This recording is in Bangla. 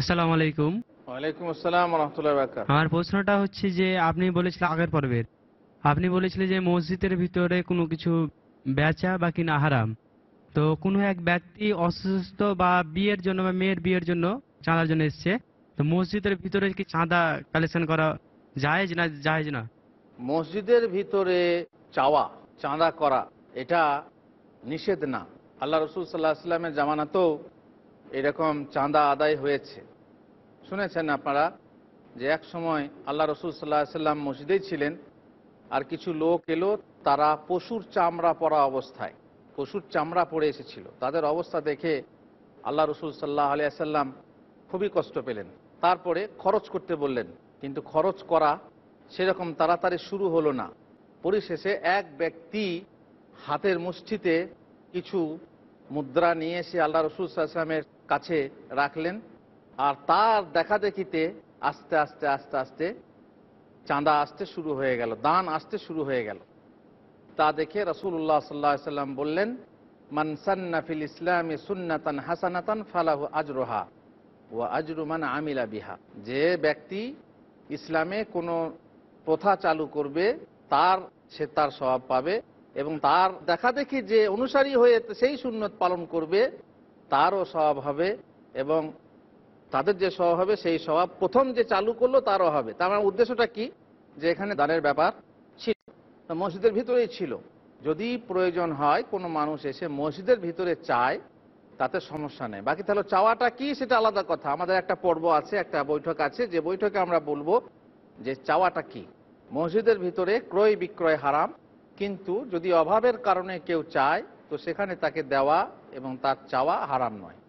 আসসালামু আলাইকুম ওয়ালাইকুম আসসালাম রাহমাতুল্লাহি ওয়া আমার প্রশ্নটা হচ্ছে যে আপনি বলেছিলেন আগের পর্বের আপনি বলেছিলেন যে মসজিদের ভিতরে কোনো কিছু বেচা বা কিনা হারাম তো কোনো এক ব্যক্তি অসুস্থ বা বিয়ের জন্য বা মেয়ের বিয়ের জন্য চাঁদার জন্য এসছে তো মসজিদের ভিতরে কি চাঁদা কালেকশন করা জায়েজ না জায়েজ না মসজিদের ভিতরে চাওয়া চাঁদা করা এটা নিষেধ না আল্লাহ রসুল সাল্লাহ আসলামের জামানাতেও এরকম চাঁদা আদায় হয়েছে শুনেছেন আপনারা যে এক সময় আল্লাহ রসুল সাল্লাহ সাল্লাম মসজিদেই ছিলেন আর কিছু লোক এলো তারা পশুর চামড়া পরা অবস্থায় পশুর চামড়া পরে এসেছিল তাদের অবস্থা দেখে আল্লাহ রসুল সাল্লাহ সাল্লাম খুবই কষ্ট পেলেন তারপরে খরচ করতে বললেন কিন্তু খরচ করা সেরকম তাড়াতাড়ি শুরু হলো না পরিশেষে এক ব্যক্তি হাতের মুষ্ঠিতে কিছু মুদ্রা নিয়ে এসে আল্লাহ রসুল সাল্লামের কাছে রাখলেন আর তার দেখা দেখিতে আস্তে আস্তে আস্তে আস্তে চাঁদা আসতে শুরু হয়ে গেল দান আসতে শুরু হয়ে গেল তা দেখে রসুল্লাহ সাল্লা সাল্লাম বললেন মানসান্নাফিল ফিল ইসলামী সুন্নাতান হাসানাতান ফালাহ আজরোহা ও আজরুমান আমিলা বিহা যে ব্যক্তি ইসলামে কোনো প্রথা চালু করবে তার সে তার স্বভাব পাবে এবং তার দেখা দেখি যে অনুসারী হয়ে সেই সুন্নত পালন করবে তারও স্বভাব হবে এবং তাদের যে স্বভাব হবে সেই স্বভাব প্রথম যে চালু করলো তারও হবে তার আমার মানে উদ্দেশ্যটা কি যে এখানে দানের ব্যাপার ছিল মসজিদের ভিতরেই ছিল যদি প্রয়োজন হয় কোনো মানুষ এসে মসজিদের ভিতরে চায় তাতে সমস্যা নেই বাকি তাহলে চাওয়াটা কি সেটা আলাদা কথা আমাদের একটা পর্ব আছে একটা বৈঠক আছে যে বৈঠকে আমরা বলবো যে চাওয়াটা কি মসজিদের ভিতরে ক্রয় বিক্রয় হারাম কিন্তু যদি অভাবের কারণে কেউ চায় তো সেখানে তাকে দেওয়া এবং তার চাওয়া হারাম নয়